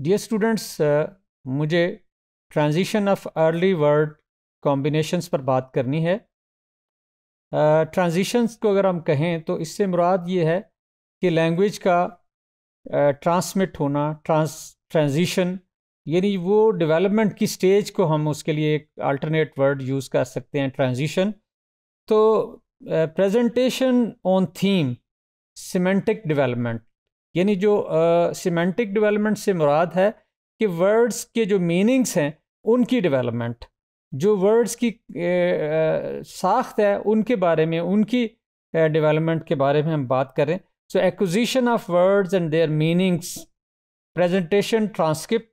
dear students uh, मुझे transition of early word combinations पर बात करनी है ट्रांजिशंस uh, को अगर हम कहें तो इससे मुराद ये है कि लैंग्वेज का ट्रांसमिट uh, होना ट्रांस ट्रांजिशन यानी वो डेवलपमेंट की स्टेज को हम उसके लिए एक अल्टरनेट वर्ड यूज़ कर सकते हैं ट्रांजिशन तो presentation on theme semantic development यानी जो सीमेंटिक डेवलपमेंट से मुराद है कि वर्ड्स के जो मीनिंग्स हैं उनकी डेवलपमेंट जो वर्ड्स की साख्त है उनके बारे में उनकी डेवलपमेंट के बारे में हम बात करें so acquisition of words and their meanings presentation transcript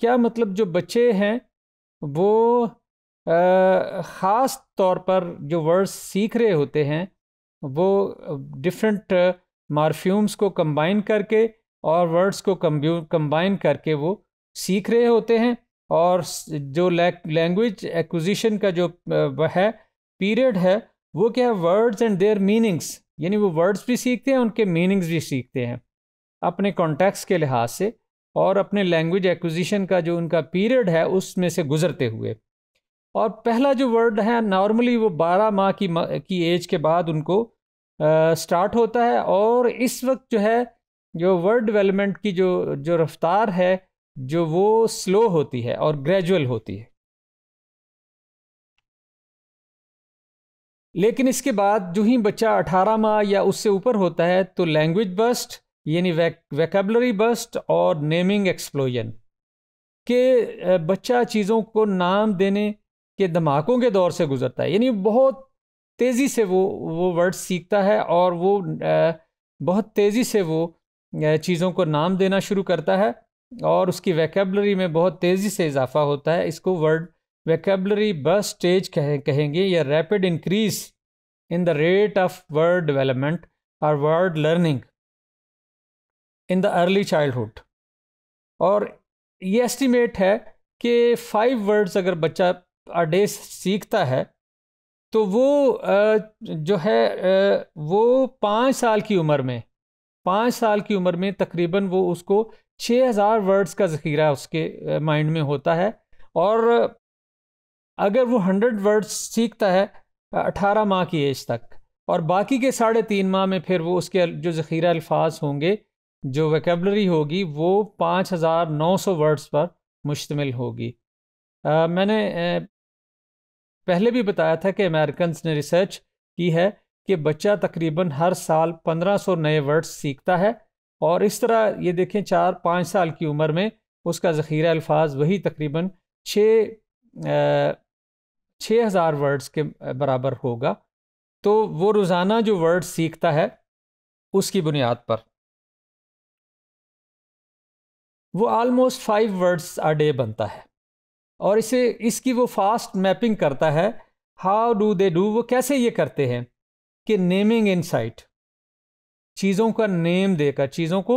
क्या मतलब जो बच्चे हैं वो ख़ास तौर पर जो वर्ड्स सीख रहे होते हैं वो डिफरेंट मारफ्यूम्स को कंबाइन करके और वर्ड्स को कंबाइन करके वो सीख रहे होते हैं और जो लैंग्वेज एक्विजिशन का जो है पीरियड है वो क्या है वर्ड्स एंड देयर मीनिंग्स यानी वो वर्ड्स भी सीखते हैं उनके मीनिंग्स भी सीखते हैं अपने कॉन्टेक्स्ट के लिहाज से और अपने लैंग्वेज एक्विजिशन का जो उनका पीरियड है उसमें से गुजरते हुए और पहला जो वर्ड है नॉर्मली वो 12 माह की की एज के बाद उनको स्टार्ट होता है और इस वक्त जो है जो वर्ड डेवलपमेंट की जो जो रफ्तार है जो वो स्लो होती है और ग्रेजुअल होती है लेकिन इसके बाद जो ही बच्चा 18 माह या उससे ऊपर होता है तो लैंग्वेज बस्ट यानी वैकेबलरी बस्ट और नेमिंग एक्सप्लोजन के बच्चा चीज़ों को नाम देने के धमाकों के दौर से गुजरता है यानी बहुत तेज़ी से वो वो वर्ड सीखता है और वो बहुत तेज़ी से वो चीज़ों को नाम देना शुरू करता है और उसकी वैकेबलरी में बहुत तेज़ी से इजाफा होता है इसको वर्ड वैकेबलरी बस स्टेज कह, कहेंगे या rapid increase in the rate of word development और word learning in the early childhood और ये एस्टिमेट है कि फाइव वर्ड्स अगर बच्चा अ डे सीखता है तो वो जो है वो पाँच साल की उम्र में पाँच साल की उम्र में तकरीबन वो उसको छः हज़ार वर्ड्स का ज़खीरा उसके माइंड में होता है और अगर वो हंड्रेड वर्ड्स सीखता है अठारह माह की एज तक और बाकी के साढ़े तीन माह में फिर वो उसके जो ज़खीरा अल्फाज होंगे जो वैकेबलरी होगी वो पाँच हज़ार नौ सौ वर्ड्स पर मुश्तमिल होगी आ, मैंने पहले भी बताया था कि अमेरिकन ने रिसर्च की है कि बच्चा तकरीबन हर साल 1500 नए वर्ड्स सीखता है और इस तरह ये देखें चार पाँच साल की उम्र में उसका ज़ख़ीरा अल्फाज वही तकरीबन छः छः हज़ार वर्ड्स के बराबर होगा तो वो रोज़ाना जो वर्ड सीखता है उसकी बुनियाद पर वो almost five words a day बनता है और इसे इसकी वो फास्ट मैपिंग करता है हाउ डू दे डू वो कैसे ये करते हैं कि नेमिंग इन चीज़ों का नेम देकर चीज़ों को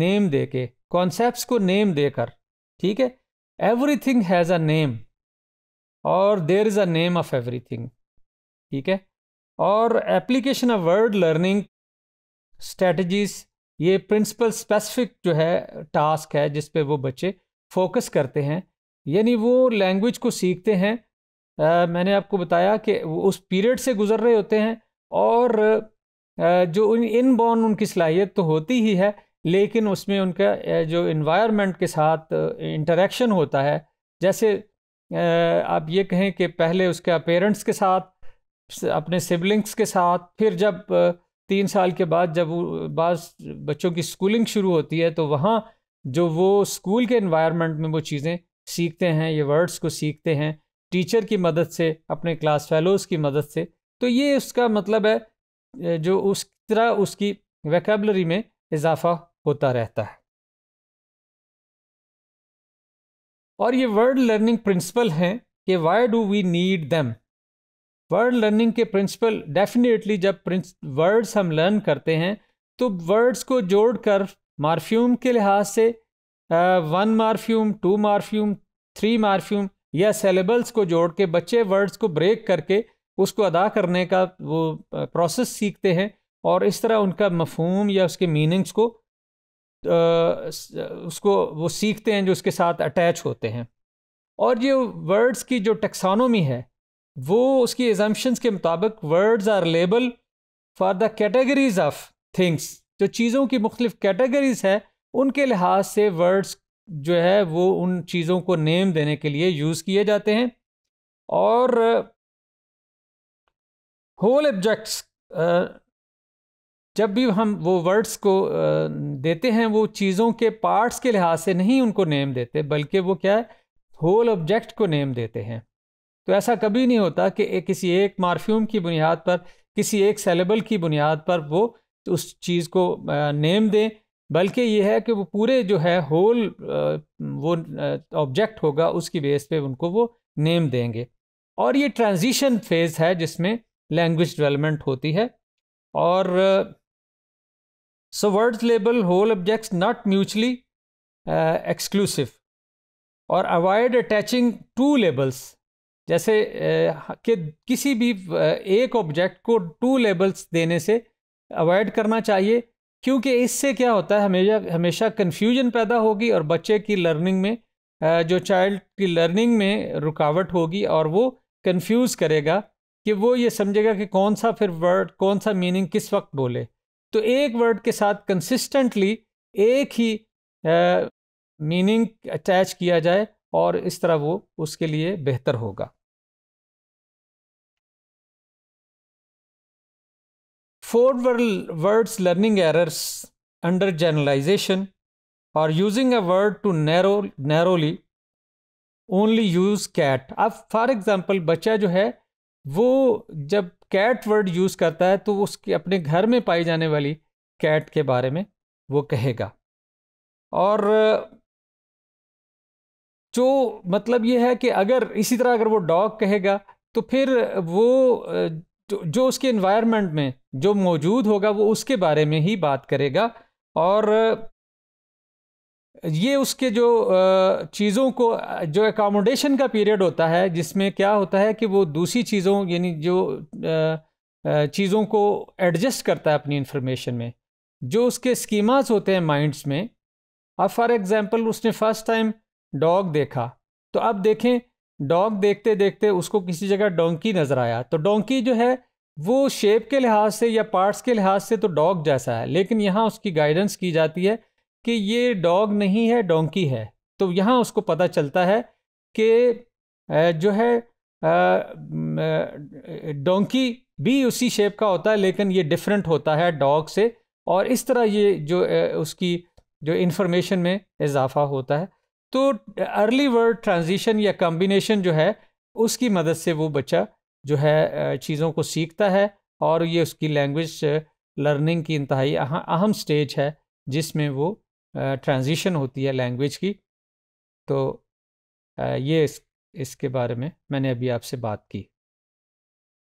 नेम दे के कॉन्सेप्ट को नेम देकर ठीक है एवरीथिंग हैज़ अ नेम और there is a name of everything ठीक है और application of word learning strategies ये प्रिंसिपल स्पेसिफिक जो है टास्क है जिस पे वो बच्चे फोकस करते हैं यानी वो लैंग्वेज को सीखते हैं आ, मैंने आपको बताया कि उस पीरियड से गुजर रहे होते हैं और आ, जो इन बॉर्न उनकी सलाहियत तो होती ही है लेकिन उसमें उनका जो इन्वायरमेंट के साथ इंटरेक्शन होता है जैसे आप ये कहें कि पहले उसके पेरेंट्स के साथ अपने सिबलिंग्स के साथ फिर जब तीन साल के बाद जब बाद बच्चों की स्कूलिंग शुरू होती है तो वहाँ जो वो स्कूल के इन्वायरमेंट में वो चीज़ें सीखते हैं ये वर्ड्स को सीखते हैं टीचर की मदद से अपने क्लास फेलोज़ की मदद से तो ये उसका मतलब है जो उस तरह उसकी वैकेबलरी में इजाफा होता रहता है और ये वर्ड लर्निंग प्रिंसिपल हैं कि why do we need them word learning के प्रिंसिपल डेफिनेटली जब प्रिंस वर्ड्स हम लर्न करते हैं तो वर्ड्स को जोड़कर मारफ्यूम के लिहाज से one morpheme two morpheme three morpheme या सेलेबल्स को जोड़ के बच्चे वर्ड्स को ब्रेक करके उसको अदा करने का वो प्रोसेस uh, सीखते हैं और इस तरह उनका मफहम या उसके मीनिंग्स को आ, uh, उसको वो सीखते हैं जो उसके साथ अटैच होते हैं और ये वर्ड्स की जो टेक्सानोमी है वो उसकी एजम्पन्स के मुताबिक words are label for the categories of things जो चीज़ों की मुख्तफ कैटेगरीज है उनके लिहाज से वर्ड्स जो है वो उन चीज़ों को नेम देने के लिए यूज़ किए जाते हैं और होल ऑब्जेक्ट्स जब भी हम वो वर्ड्स को देते हैं वो चीज़ों के पार्ट्स के लिहाज से नहीं उनको नेम देते बल्कि वो क्या है होल ऑब्जेक्ट को नेम देते हैं तो ऐसा कभी नहीं होता कि एक किसी एक मारफ्यूम की बुनियाद पर किसी एक सेलेबल की बुनियाद पर वो उस चीज़ को नेम दें बल्कि ये है कि वो पूरे जो है होल वो ऑब्जेक्ट होगा उसकी बेस पे उनको वो नेम देंगे और ये ट्रांजिशन फेज़ है जिसमें लैंग्वेज डेवलपमेंट होती है और so words label whole objects not mutually exclusive और अवॉइड अटैचिंग टू लेबल्स जैसे uh, कि किसी भी uh, एक ऑब्जेक्ट को टू लेबल्स देने से अवॉइड करना चाहिए क्योंकि इससे क्या होता है हमेशा हमेशा कन्फ्यूजन पैदा होगी और बच्चे की लर्निंग में जो चाइल्ड की लर्निंग में रुकावट होगी और वो कन्फ्यूज़ करेगा कि वो ये समझेगा कि कौन सा फिर वर्ड कौन सा मीनिंग किस वक्त बोले तो एक वर्ड के साथ कंसिस्टेंटली एक ही मीनिंग अटैच किया जाए और इस तरह वो उसके लिए बेहतर होगा for words learning errors under generalization और using a word too narrow narrowly only use cat अब फॉर एग्ज़ाम्पल बच्चा जो है वो जब कैट वर्ड यूज़ करता है तो उसके अपने घर में पाई जाने वाली कैट के बारे में वो कहेगा और जो मतलब ये है कि अगर इसी तरह अगर वो डॉग कहेगा तो फिर वो जो, जो उसके इन्वायरमेंट में जो मौजूद होगा वो उसके बारे में ही बात करेगा और ये उसके जो चीज़ों को जो एकामोडेशन का पीरियड होता है जिसमें क्या होता है कि वो दूसरी चीज़ों यानी जो चीज़ों को एडजस्ट करता है अपनी इन्फॉर्मेशन में जो उसके स्कीमास होते हैं माइंड्स में अब फॉर एग्जांपल उसने फ़र्स्ट टाइम डॉग देखा तो अब देखें डॉग देखते देखते उसको किसी जगह डोंकी नज़र आया तो डोंकी जो है वो शेप के लिहाज से या पार्ट्स के लिहाज से तो डॉग जैसा है लेकिन यहाँ उसकी गाइडेंस की जाती है कि ये डॉग नहीं है डोंकी है तो यहाँ उसको पता चलता है कि जो है डोंकी भी उसी शेप का होता है लेकिन ये डिफरेंट होता है डॉग से और इस तरह ये जो उसकी जो इन्फॉर्मेशन में इजाफा होता है तो अर्ली वर्ड ट्रांजिशन या कम्बिनेशन जो है उसकी मदद से वो बच्चा जो है चीज़ों को सीखता है और ये उसकी लैंग्वेज लर्निंग की इंतहाई अहम स्टेज है जिसमें वो ट्रांजिशन होती है लैंग्वेज की तो ये इस इसके बारे में मैंने अभी आपसे बात की